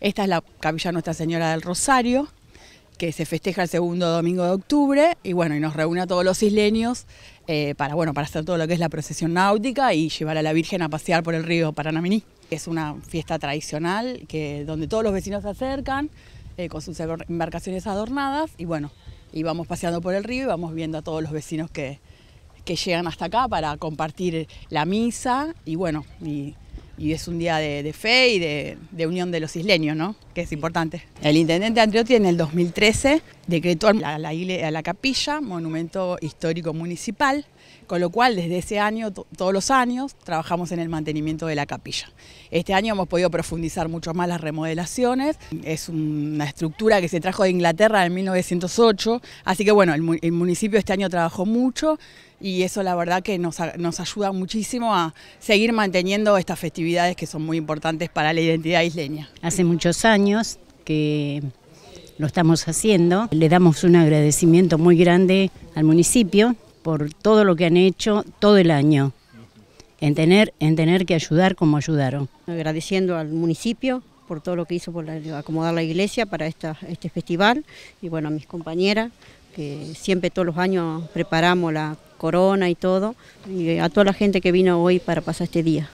Esta es la capilla Nuestra Señora del Rosario, que se festeja el segundo domingo de octubre y bueno, y nos reúne a todos los isleños eh, para, bueno, para hacer todo lo que es la procesión náutica y llevar a la Virgen a pasear por el río Paranaminí. Es una fiesta tradicional que, donde todos los vecinos se acercan eh, con sus embarcaciones adornadas y bueno, y vamos paseando por el río y vamos viendo a todos los vecinos que, que llegan hasta acá para compartir la misa y bueno, y es un día de, fe y de, unión de los isleños, ¿no? que es importante. El intendente Andriotti en el 2013 decretó a la, la, capilla monumento histórico municipal, con lo cual desde ese año, todos los años, trabajamos en el mantenimiento de la capilla. Este año hemos podido profundizar mucho más las remodelaciones, es una estructura que se trajo de Inglaterra en 1908, así que bueno, el, el municipio este año trabajó mucho y eso la verdad que nos, nos, ayuda muchísimo a seguir manteniendo estas festividades que son muy importantes para la identidad isleña. Hace muchos años que lo estamos haciendo, le damos un agradecimiento muy grande al municipio por todo lo que han hecho todo el año, en tener, en tener que ayudar como ayudaron. Agradeciendo al municipio por todo lo que hizo por acomodar la iglesia para esta, este festival y bueno, a mis compañeras que siempre todos los años preparamos la corona y todo, y a toda la gente que vino hoy para pasar este día.